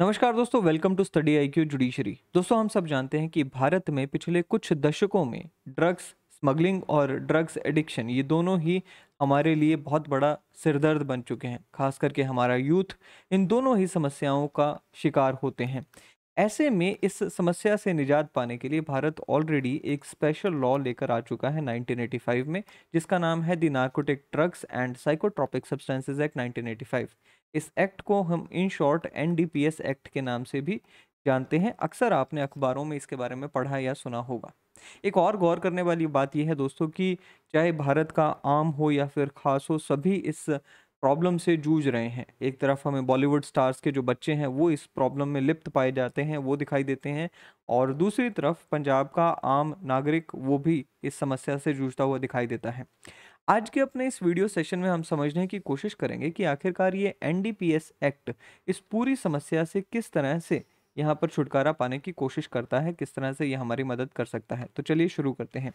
नमस्कार दोस्तों welcome to study I Q judiciary दोस्तों हम सब जानते हैं कि भारत में पिछले कुछ दशकों में ड्रग्स स्मगलिंग और ड्रग्स एडिक्शन ये दोनों ही हमारे लिए बहुत बड़ा सिरदर्द बन चुके हैं खास करके हमारा यूथ इन दोनों ही समस्याओं का शिकार होते हैं ऐसे में इस समस्या से निजात पाने के लिए भारत ऑलरेडी एक स्पेशल लॉ लेकर आ चुका है 1985 में जिसका नाम है the narcotic drugs and psychotropic substances act 1985 इस एक्ट को हम इन शॉर्ट एनडीपीएस एक्ट के नाम से भी जानते हैं अक्सर आपने अखबारों में इसके बारे में पढ़ा या सुना होगा एक और गौर करने वाली बात यह है दोस्तों कि चाहे भारत का आम हो या फिर खास हो सभी इस प्रॉब्लम से जूझ रहे हैं एक तरफ हमें बॉलीवुड स्टार्स के जो बच्चे हैं वो इस प्रॉब्लम में लिप्त पाए जाते हैं वो दिखाई देते हैं और दूसरी तरफ पंजाब का आम नागरिक वो भी इस समस्या से जूझता हुआ दिखाई देता है आज के अपने इस वीडियो सेशन में हम समझने की कोशिश करेंगे कि आखिरकार ये एनडीपीएस एक्ट इस पूरी समस्या से किस तरह से यहाँ पर छुटकारा पाने की कोशिश करता है किस तरह से ये हमारी मदद कर सकता है तो चलिए शुरू करते हैं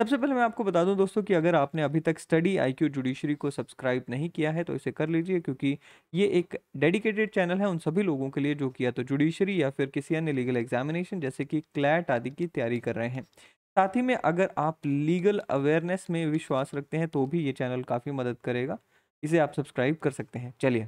सबसे पहले मैं आपको बता दूं दोस्तों कि अगर आपने अभी तक स्टडी आईक्यू जुडिशरी को सब्सक्राइब नहीं किया है तो इसे कर लीजिए क्योंकि ये एक डेडिकेटेड चैनल है उन सभी लोगों के लिए जो किया तो जुडिशरी या फिर किसी अन्य लीगल एग्जामिनेशन जैसे कि क्लैट आदि की तैयारी कर रहे हैं साथ ही में अगर आप लीगल अवेयरनेस में विश्वास रखते हैं तो भी ये चैनल काफ़ी मदद करेगा इसे आप सब्सक्राइब कर सकते हैं चलिए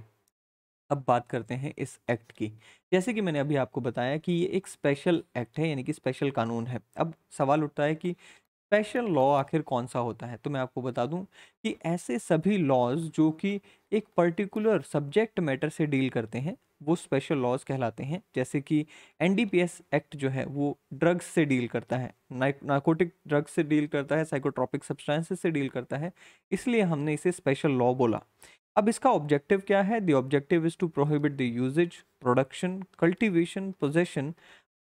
अब बात करते हैं इस एक्ट की जैसे कि मैंने अभी आपको बताया कि ये एक स्पेशल एक्ट है यानी कि स्पेशल कानून है अब सवाल उठता है कि स्पेशल लॉ आखिर कौन सा होता है तो मैं आपको बता दूं कि ऐसे सभी लॉज जो कि एक पर्टिकुलर सब्जेक्ट मैटर से डील करते हैं वो स्पेशल लॉज कहलाते हैं जैसे कि एन एक्ट जो है वो ड्रग्स से डील करता है नार्कोटिक ड्रग्स से डील करता है साइकोट्रॉपिक सब्सटेंसेस से डील करता है इसलिए हमने इसे स्पेशल लॉ बोला अब इसका ऑब्जेक्टिव क्या है the objective is to prohibit the usages production cultivation possession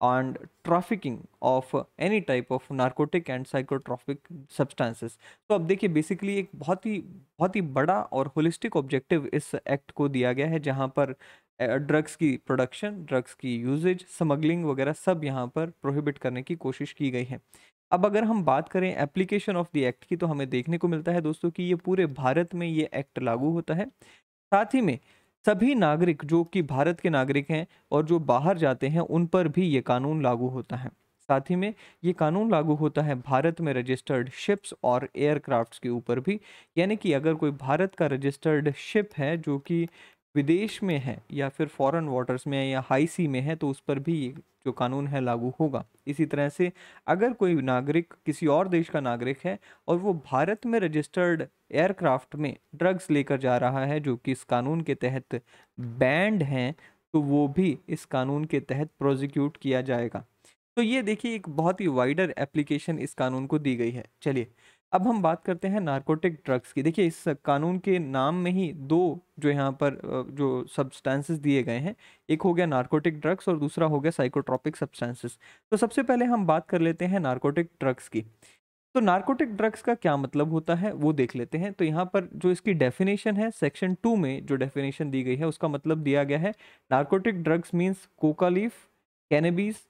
and trafficking of any type of narcotic and psychotropic substances तो अब देखिए बेसिकली एक बहुत ही बहुत ही बड़ा और होलिस्टिक ऑब्जेक्टिव इस एक्ट को दिया गया है जहाँ पर ड्रग्स की प्रोडक्शन ड्रग्स की यूजेज स्मगलिंग वगैरह सब यहाँ पर प्रोहिबिट करने की कोशिश की गई है अब अगर हम बात करें एप्लीकेशन ऑफ द एक्ट की तो हमें देखने को मिलता है दोस्तों कि ये पूरे भारत में ये एक्ट लागू होता है साथ ही में सभी नागरिक जो कि भारत के नागरिक हैं और जो बाहर जाते हैं उन पर भी ये कानून लागू होता है साथ ही में ये कानून लागू होता है भारत में रजिस्टर्ड शिप्स और एयरक्राफ्ट्स के ऊपर भी यानी कि अगर कोई भारत का रजिस्टर्ड शिप है जो कि विदेश में है या फिर फॉरेन वाटर्स में है या हाई सी में है तो उस पर भी जो कानून है लागू होगा इसी तरह से अगर कोई नागरिक किसी और देश का नागरिक है और वो भारत में रजिस्टर्ड एयरक्राफ्ट में ड्रग्स लेकर जा रहा है जो कि इस कानून के तहत बैंड हैं तो वो भी इस कानून के तहत प्रोजिक्यूट किया जाएगा तो ये देखिए एक बहुत ही वाइडर एप्लीकेशन इस कानून को दी गई है चलिए अब हम बात करते हैं नार्कोटिक ड्रग्स की देखिए इस कानून के नाम में ही दो जो यहाँ पर जो सब्सटेंसेस दिए गए हैं एक हो गया नार्कोटिक ड्रग्स और दूसरा हो गया साइकोट्रॉपिक सब्सटेंसेस तो सबसे पहले हम बात कर लेते हैं नार्कोटिक ड्रग्स की तो नार्कोटिक ड्रग्स का क्या मतलब होता है वो देख लेते हैं तो यहाँ पर जो इसकी डेफिनेशन है सेक्शन टू में जो डेफिनेशन दी गई है उसका मतलब दिया गया है narcotic drugs means coca leaf cannabis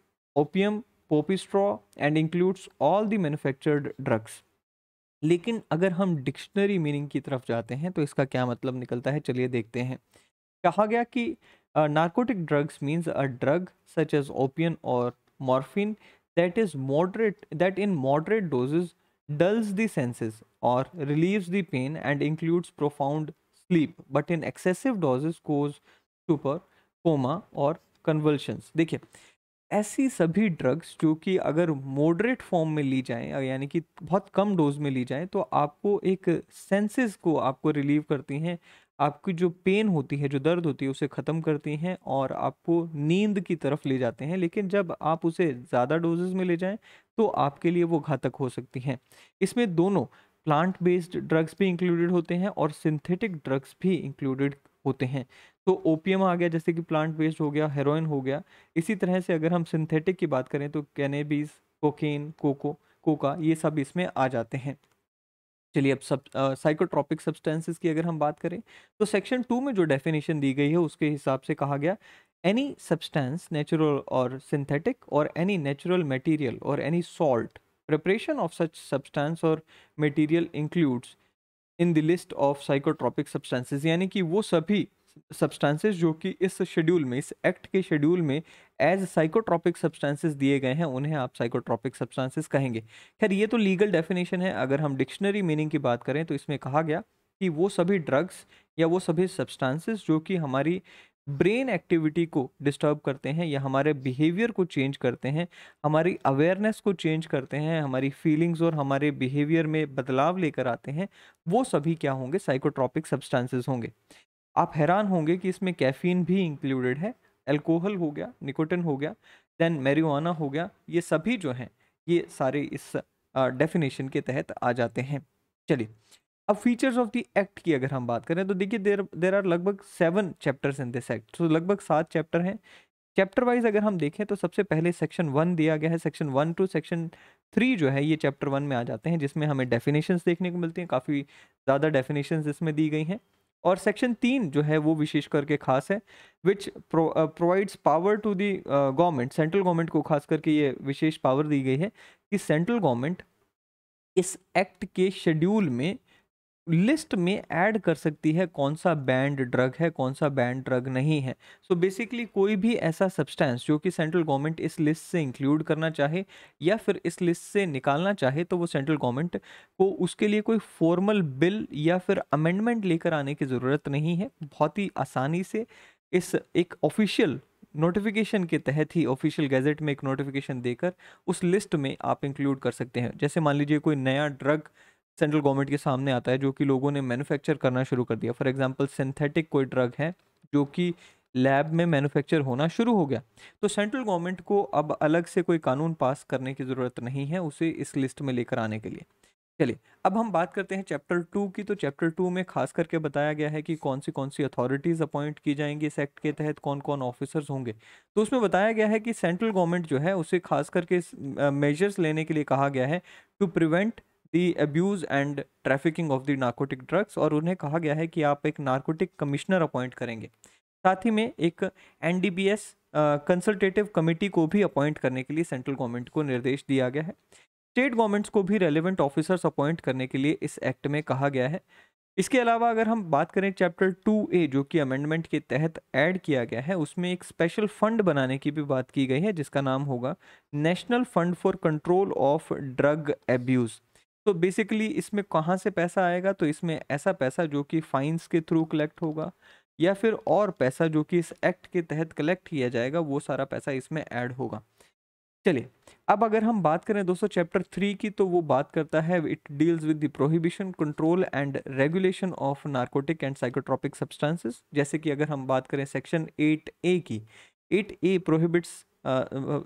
opium poppy straw and includes all the manufactured drugs लेकिन अगर हम डिक्शनरी मीनिंग की तरफ जाते हैं तो इसका क्या मतलब निकलता है चलिए देखते हैं कहा गया कि narcotic drugs means a drug such as opium और morphine that is moderate that in moderate dosages dulls the senses और relieve the pain and includes profound sleep but in excessive dosages cause super coma और convulsions देखिए ऐसी सभी drugs जो कि अगर moderate form में ली जाएं यानी कि बहुत कम डोज में ली जाएं तो आपको एक सेंसेस को आपको रिलीव करती हैं आपकी जो पेन होती है जो दर्द होती है उसे ख़त्म करती हैं और आपको नींद की तरफ ले जाते हैं लेकिन जब आप उसे ज़्यादा डोजेज में ले जाएं तो आपके लिए वो घातक हो सकती हैं इसमें दोनों प्लांट बेस्ड ड्रग्स भी इंक्लूडेड होते हैं और सिंथेटिक ड्रग्स भी इंक्लूडेड होते हैं तो ओपीएम आ गया जैसे कि प्लांट बेस्ड हो गया हेरोइन हो गया इसी तरह से अगर हम सिंथेटिक की बात करें तो कैनेबीज कोकेन कोको कोका ये सब इसमें आ जाते हैं चलिए अब सब साइकोट्रॉपिक सब्सटेंसेस की अगर हम बात करें तो सेक्शन टू में जो डेफिनेशन दी गई है उसके हिसाब से कहा गया एनी सब्सटेंस नेचुरल और सिंथेटिक और एनी नेचुरल मटेरियल और any salt preparation of such substance और material includes in the list of psychotropic substances यानी कि वो सभी सब्सटेंसेस जो कि इस शेड्यूल में इस एक्ट के शेड्यूल में एज साइकोट्रॉपिक सब्सटेंसेस दिए गए हैं उन्हें आप साइकोट्रॉपिक सब्सटेंसेस कहेंगे खैर ये तो लीगल डेफिनेशन है अगर हम डिक्शनरी मीनिंग की बात करें तो इसमें कहा गया कि वो सभी ड्रग्स या वो सभी सब्सटेंसेस जो कि हमारी ब्रेन एक्टिविटी को डिस्टर्ब करते हैं या हमारे बिहेवियर को चेंज करते हैं हमारी अवेयरनेस को चेंज करते हैं हमारी फीलिंग्स और हमारे बिहेवियर में बदलाव लेकर आते हैं वो सभी क्या होंगे साइकोट्रॉपिक सब्सटेंसेस होंगे आप हैरान होंगे कि इसमें कैफीन भी इंक्लूडेड है अल्कोहल हो गया निकोटिन हो गया देन मेरीवाना हो गया ये सभी जो हैं ये सारे इस डेफिनेशन के तहत आ जाते हैं चलिए अब फीचर्स ऑफ द एक्ट की अगर हम बात करें तो देखिए देर देर आर लगभग seven chapters in this act तो लगभग सात चैप्टर हैं चैप्टर वाइज अगर हम देखें तो सबसे पहले सेक्शन वन दिया गया है section one two section three जो है ये चैप्टर वन में आ जाते हैं जिसमें हमें डेफिनेशंस देखने को मिलती हैं काफ़ी ज़्यादा डेफिनेशंस इसमें दी गई हैं और सेक्शन तीन जो है वो विशेष करके खास है which provides power to the government central government को खास करके ये विशेष पावर दी गई है कि सेंट्रल गवर्नमेंट इस एक्ट के शेड्यूल में लिस्ट में ऐड कर सकती है कौन सा बैंड ड्रग है कौन सा बैंड ड्रग नहीं है सो so बेसिकली कोई भी ऐसा सब्सटेंस जो कि सेंट्रल गवर्नमेंट इस लिस्ट से इंक्लूड करना चाहे या फिर इस लिस्ट से निकालना चाहे तो वो सेंट्रल गवर्नमेंट को उसके लिए कोई फॉर्मल बिल या फिर अमेंडमेंट लेकर आने की ज़रूरत नहीं है बहुत ही आसानी से इस एक ऑफिशियल नोटिफिकेशन के तहत ही ऑफिशियल गैजेट में एक नोटिफिकेशन देकर उस लिस्ट में आप इंक्लूड कर सकते हैं जैसे मान लीजिए कोई नया ड्रग सेंट्रल गवर्नमेंट के सामने आता है जो कि लोगों ने मैन्युफैक्चर करना शुरू कर दिया फॉर एग्जांपल सिंथेटिक कोई ड्रग है जो कि लैब में मैन्युफैक्चर होना शुरू हो गया तो सेंट्रल गवर्नमेंट को अब अलग से कोई कानून पास करने की ज़रूरत नहीं है उसे इस लिस्ट में लेकर आने के लिए चलिए अब हम बात करते हैं चैप्टर टू की तो चैप्टर टू में खास करके बताया गया है कि कौन सी कौन सी अथॉरिटीज़ अपॉइंट की जाएंगी इस एक्ट के तहत कौन कौन ऑफिसर्स होंगे तो उसमें बताया गया है कि सेंट्रल गवर्नमेंट जो है उसे खास करके मेजर्स लेने के लिए कहा गया है to prevent the abuse and trafficking of the narcotic drugs और उन्हें कहा गया है कि आप एक नार्कोटिक कमिश्नर अपॉइंट करेंगे साथ ही में एक N D B S consultative committee को भी अपॉइंट करने के लिए सेंट्रल गवर्नमेंट को निर्देश दिया गया है स्टेट गवर्नमेंट्स को भी रेलिवेंट ऑफिसर्स अपॉइंट करने के लिए इस एक्ट में कहा गया है इसके अलावा अगर हम बात करें चैप्टर टू ए जो कि अमेंडमेंट के तहत ऐड किया गया है उसमें एक स्पेशल फंड बनाने की भी बात की गई है जिसका नाम होगा national fund for control of drug abuse तो बेसिकली इसमें कहाँ से पैसा आएगा तो इसमें ऐसा पैसा जो कि फाइन्स के थ्रू कलेक्ट होगा या फिर और पैसा जो कि इस एक्ट के तहत कलेक्ट किया जाएगा वो सारा पैसा इसमें ऐड होगा चलिए अब अगर हम बात करें दोस्तों चैप्टर थ्री की तो वो बात करता है it deals with the prohibition control and regulation of narcotic and psychotropic substances जैसे कि अगर हम बात करें सेक्शन एट ए की eight A prohibits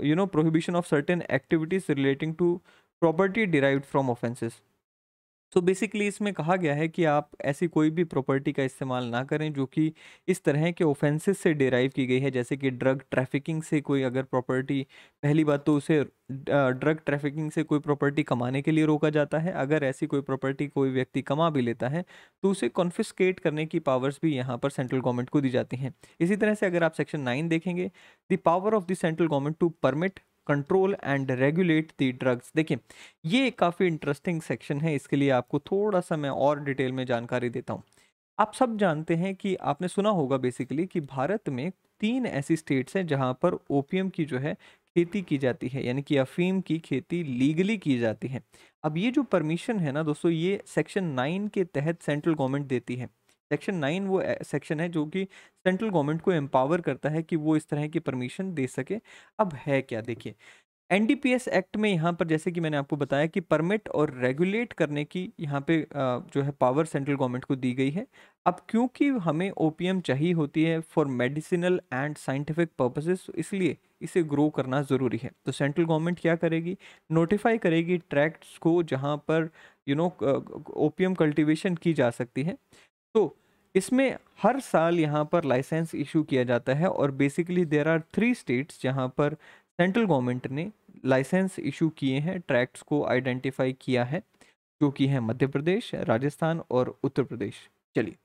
you know prohibition of certain activities relating to property derived from offences so basically इसमें कहा गया है कि आप ऐसी कोई भी प्रॉपर्टी का इस्तेमाल ना करें जो कि इस तरह के ऑफेंसेस से डिराइव की गई है जैसे कि ड्रग ट्रैफिकिंग से कोई अगर प्रॉपर्टी पहली बात तो उसे ड्रग ट्रैफिकिंग से कोई प्रॉपर्टी कमाने के लिए रोका जाता है अगर ऐसी कोई प्रॉपर्टी कोई व्यक्ति कमा भी लेता है तो उसे कॉन्फिस्केट करने की पावर्स भी यहाँ पर सेंट्रल गवर्नमेंट को दी जाती हैं इसी तरह से अगर आप सेक्शन नाइन देखेंगे the power of the central government to permit control and regulate the drugs देखिए ये काफ़ी इंटरेस्टिंग सेक्शन है इसके लिए आपको थोड़ा सा मैं और डिटेल में जानकारी देता हूँ आप सब जानते हैं कि आपने सुना होगा बेसिकली कि भारत में तीन ऐसी स्टेट्स हैं जहाँ पर ओपीएम की जो है खेती की जाती है यानी कि अफीम की खेती लीगली की जाती है अब ये जो परमिशन है ना दोस्तों ये सेक्शन नाइन के तहत सेंट्रल गवर्नमेंट देती है सेक्शन नाइन वो सेक्शन है जो कि सेंट्रल गवर्नमेंट को एम्पावर करता है कि वो इस तरह की परमिशन दे सके अब है क्या देखिए एनडीपीएस एक्ट में यहाँ पर जैसे कि मैंने आपको बताया कि परमिट और रेगुलेट करने की यहाँ पे जो है पावर सेंट्रल गवर्नमेंट को दी गई है अब क्योंकि हमें ओपीएम चाहिए होती है for medicinal and scientific purposes तो इसलिए इसे ग्रो करना ज़रूरी है तो सेंट्रल गवर्नमेंट क्या करेगी नोटिफाई करेगी ट्रैक्ट्स को जहाँ पर यू नो ओ कल्टिवेशन की जा सकती है तो इसमें हर साल यहाँ पर लाइसेंस इशू किया जाता है और basically there are three states जहाँ पर सेंट्रल गवर्नमेंट ने लाइसेंस इशू किए हैं ट्रैक्ट्स को आइडेंटिफाई किया है जो कि है मध्य प्रदेश राजस्थान और उत्तर प्रदेश चलिए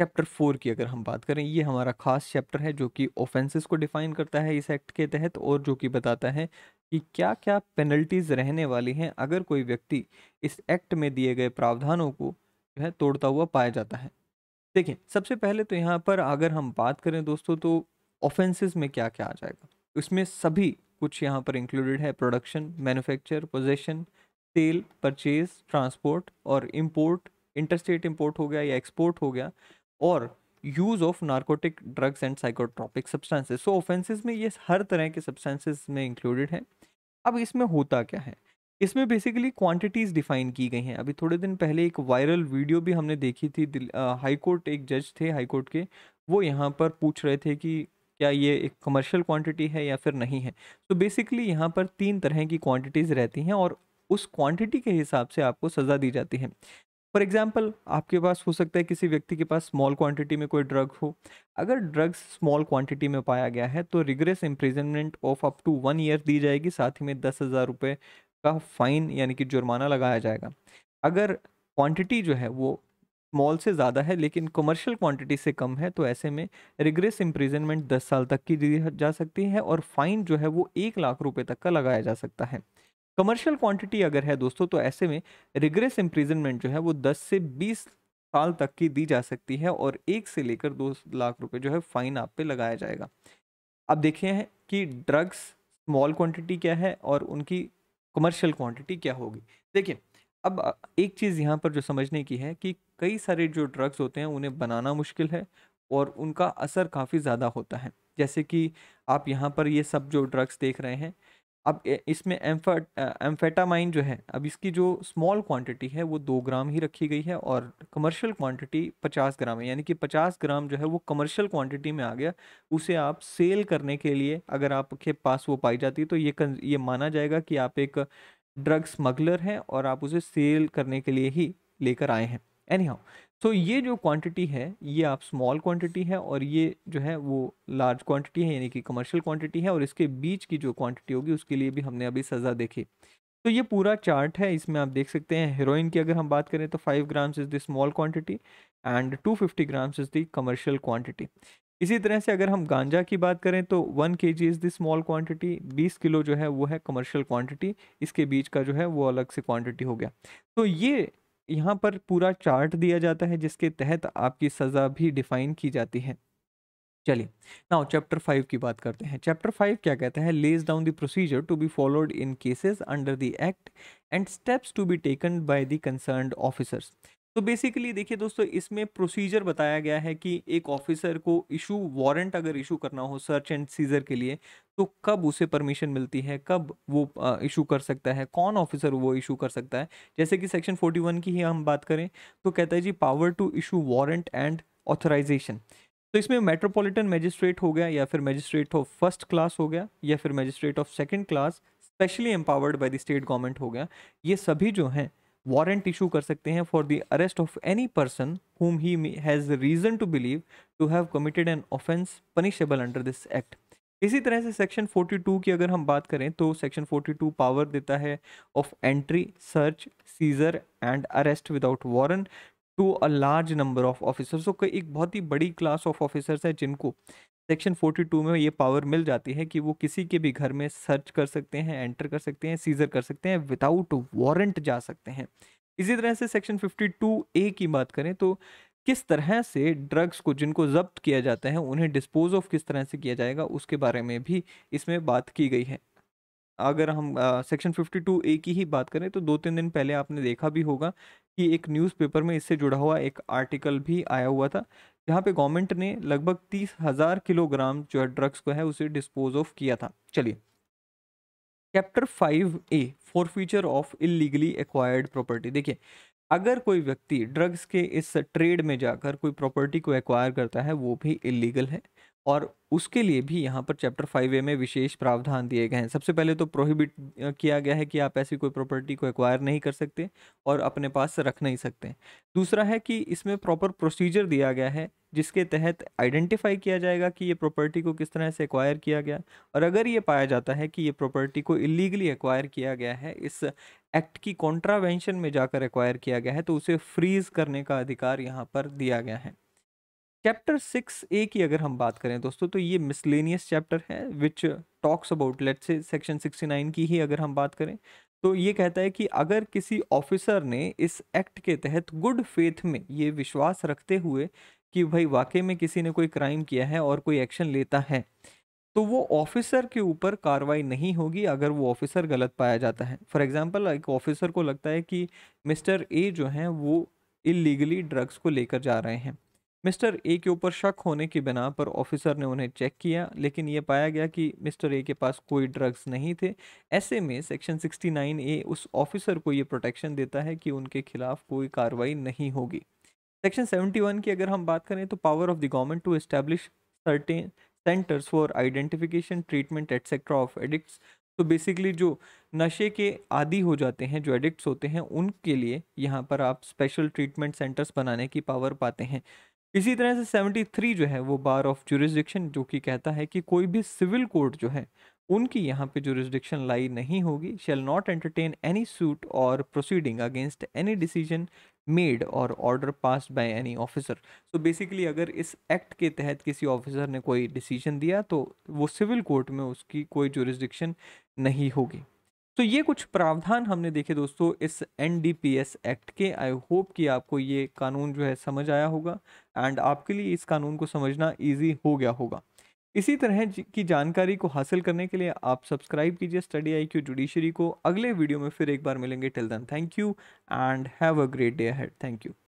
चैप्टर फोर की अगर हम बात करें ये हमारा खास चैप्टर है जो कि ऑफेंसेस को डिफाइन करता है इस एक्ट के तहत और जो कि बताता है कि क्या क्या पेनल्टीज रहने वाली हैं अगर कोई व्यक्ति इस एक्ट में दिए गए प्रावधानों को जो है तोड़ता हुआ पाया जाता है देखिए सबसे पहले तो यहाँ पर अगर हम बात करें दोस्तों तो ऑफेंसेस में क्या क्या आ जाएगा इसमें सभी कुछ यहाँ पर इंक्लूडेड है production manufacture possession sale purchase transport और इम्पोर्ट इंटरस्टेट इम्पोर्ट हो गया या एक्सपोर्ट हो गया और use of narcotic drugs and psychotropic substances so offences में ये हर तरह के सब्सटेंसेस में इंक्लूडेड है अब इसमें होता क्या है इसमें बेसिकली क्वांटिटीज़ डिफाइन की गई हैं अभी थोड़े दिन पहले एक वायरल वीडियो भी हमने देखी थी हाईकोर्ट एक जज थे हाईकोर्ट के वो यहाँ पर पूछ रहे थे कि क्या ये एक कमर्शियल क्वांटिटी है या फिर नहीं है तो बेसिकली यहाँ पर तीन तरह की क्वांटिटीज़ रहती हैं और उस क्वांटिटी के हिसाब से आपको सज़ा दी जाती है फॉर एग्जाम्पल आपके पास हो सकता है किसी व्यक्ति के पास स्मॉल क्वांटिटी में कोई ड्रग हो अगर ड्रग्स स्मॉल क्वांटिटी में पाया गया है तो rigorous imprisonment of up to one year दी जाएगी साथ ही में दस हज़ार रुपये का फ़ाइन यानी कि जुर्माना लगाया जाएगा अगर क्वांटिटी जो है वो स्मॉल से ज़्यादा है लेकिन कमर्शियल क्वांटिटी से कम है तो ऐसे में रिग्रेस इम्प्रिजनमेंट दस साल तक की दी जा सकती है और फाइन जो है वो एक लाख रुपए तक का लगाया जा सकता है कमर्शियल क्वांटिटी अगर है दोस्तों तो ऐसे में रिग्रेस इम्प्रिजनमेंट जो है वो दस से बीस साल तक की दी जा सकती है और एक से लेकर दो लाख रुपये जो है फाइन आप पे लगाया जाएगा अब देखिए कि ड्रग्स स्मॉल क्वांटिटी क्या है और उनकी कमर्शियल क्वांटिटी क्या होगी देखिए अब एक चीज़ यहाँ पर जो समझने की है कि कई सारे जो ड्रग्स होते हैं उन्हें बनाना मुश्किल है और उनका असर काफ़ी ज़्यादा होता है जैसे कि आप यहाँ पर ये सब जो ड्रग्स देख रहे हैं अब इसमें एम्फाट एम्फेटामाइन जो है अब इसकी जो स्मॉल क्वांटिटी है वो दो ग्राम ही रखी गई है और कमर्शियल क्वांटिटी पचास ग्राम है यानी कि पचास ग्राम जो है वो कमर्शियल क्वांटिटी में आ गया उसे आप सेल करने के लिए अगर आपके पास वो पाई जाती है तो ये ये माना जाएगा कि आप एक ड्रग स्मगलर हैं और आप उसे सेल करने के लिए ही लेकर आए हैं एनी हाउ सो तो so, ये जो क्वांटिटी है ये आप स्मॉल क्वांटिटी है और ये जो है वो लार्ज क्वांटिटी है यानी कि कमर्शियल क्वांटिटी है और इसके बीच की जो क्वांटिटी होगी उसके लिए भी हमने अभी सज़ा देखी तो ये पूरा चार्ट है इसमें आप देख सकते हैं हेरोइन की अगर हम बात करें तो five grams is the small quantity and two fifty grams is the commercial quantity इसी तरह से अगर हम गांजा की बात करें तो one K G is the small quantity बीस किलो जो है वो है कमर्शियल क्वांटिटी इसके बीच का जो है वो अलग से क्वांटिटी हो गया तो ये यहाँ पर पूरा चार्ट दिया जाता है जिसके तहत आपकी सज़ा भी डिफाइन की जाती है चलिए नाउ चैप्टर फाइव की बात करते हैं चैप्टर फाइव क्या कहता है lays down the procedure to be followed in cases under the act and steps to be taken by the concern officers so basically देखिए दोस्तों इसमें प्रोसीजर बताया गया है कि एक ऑफिसर को इशू वारंट अगर इशू करना हो सर्च एंड सीजर के लिए तो कब उसे परमिशन मिलती है कब वो इशू कर सकता है कौन ऑफिसर वो इशू कर सकता है जैसे कि सेक्शन 41 की ही हम बात करें तो कहता है जी power to issue warrant and authorisation तो इसमें मेट्रोपोलिटन मजिस्ट्रेट हो गया या फिर मैजिस्ट्रेट ऑफ फर्स्ट क्लास हो गया या फिर magistrate of second class specially empowered by the state government हो गया ये सभी जो हैं वारंट इशू कर सकते हैं for the arrest of any person whom he has reason to believe to have committed an offence punishable under this act इसी तरह से सेक्शन 42 की अगर हम बात करें तो सेक्शन 42 पावर देता है of entry search seizure and arrest without warrant to a large number of officers तो एक बहुत ही बड़ी क्लास ऑफ ऑफिसर्स है जिनको सेक्शन 42 में ये पावर मिल जाती है कि वो किसी के भी घर में सर्च कर सकते हैं एंटर कर सकते हैं सीजर कर सकते हैं विदाउट वारंट जा सकते हैं इसी तरह से सेक्शन 52 ए की बात करें तो किस तरह से ड्रग्स को जिनको जब्त किया जाता है उन्हें डिस्पोज ऑफ किस तरह से किया जाएगा उसके बारे में भी इसमें बात की गई है अगर हम सेक्शन टू ए की ही बात करें तो दो तीन दिन पहले आपने देखा भी होगा कि एक न्यूज़पेपर में इससे जुड़ा हुआ एक आर्टिकल भी आया हुआ था यहाँ पे गवर्नमेंट ने लगभग तीस हजार किलोग्राम जो है ड्रग्स को है उसे डिस्पोज ऑफ किया था चलिए chapter five A forfeiture of illegally acquired property देखिए अगर कोई व्यक्ति ड्रग्स के इस ट्रेड में जाकर कोई प्रॉपर्टी को एक्वायर करता है वो भी इलीगल है और उसके लिए भी यहाँ पर चैप्टर फाइव ए में विशेष प्रावधान दिए गए हैं सबसे पहले तो प्रोहिबिट किया गया है कि आप ऐसी कोई प्रॉपर्टी को एक्वायर नहीं कर सकते और अपने पास रख नहीं सकते दूसरा है कि इसमें प्रॉपर प्रोसीजर दिया गया है जिसके तहत आइडेंटिफाई किया जाएगा कि ये प्रॉपर्टी को किस तरह से एक्वायर किया गया और अगर ये पाया जाता है कि ये प्रॉपर्टी को इलीगली एक्वायर किया गया है इस एक्ट की कॉन्ट्रावेंशन में जाकर एक्वायर किया गया है तो उसे फ्रीज करने का अधिकार यहाँ पर दिया गया है चैप्टर सिक्स ए की अगर हम बात करें दोस्तों तो ये मिसलेनियस चैप्टर है which talks about let's say section sixty nine की ही अगर हम बात करें तो ये कहता है कि अगर किसी ऑफिसर ने इस एक्ट के तहत गुड फेथ में ये विश्वास रखते हुए कि भाई वाकई में किसी ने कोई क्राइम किया है और कोई एक्शन लेता है तो वो ऑफिसर के ऊपर कार्रवाई नहीं होगी अगर वो ऑफिसर गलत पाया जाता है फॉर एग्ज़ाम्पल एक ऑफिसर को लगता है कि मिस्टर ए जो हैं वो इलीगली ड्रग्स को लेकर जा रहे हैं मिस्टर ए के ऊपर शक होने की बिना पर ऑफिसर ने उन्हें चेक किया लेकिन ये पाया गया कि मिस्टर ए के पास कोई ड्रग्स नहीं थे ऐसे में सेक्शन 69 ए उस ऑफिसर को ये प्रोटेक्शन देता है कि उनके खिलाफ कोई कार्रवाई नहीं होगी सेक्शन 71 की अगर हम बात करें तो power of the government to establish certain centres for identification treatment etcetera of addicts so basically जो नशे के आदि हो जाते हैं जो एडिक्ट होते हैं उनके लिए यहाँ पर आप स्पेशल ट्रीटमेंट सेंटर्स बनाने की पावर पाते हैं इसी तरह से 73 जो है वो बार ऑफ जुरिस्डिक्शन जो कि कहता है कि कोई भी सिविल कोर्ट जो है उनकी यहाँ पे जुरिस्डिक्शन लाई नहीं होगी shall not entertain any suit or proceeding against any decision made or order passed by any officer so basically अगर इस एक्ट के तहत किसी ऑफिसर ने कोई डिसीजन दिया तो वो सिविल कोर्ट में उसकी कोई जुरिस्डिक्शन नहीं होगी तो ये कुछ प्रावधान हमने देखे दोस्तों इस एन एक्ट के आई होप कि आपको ये कानून जो है समझ आया होगा एंड आपके लिए इस कानून को समझना ईजी हो गया होगा इसी तरह की जानकारी को हासिल करने के लिए आप सब्सक्राइब कीजिए स्टडी आई क्यू जुडिशरी को अगले वीडियो में फिर एक बार मिलेंगे till then thank you and have a great day head thank you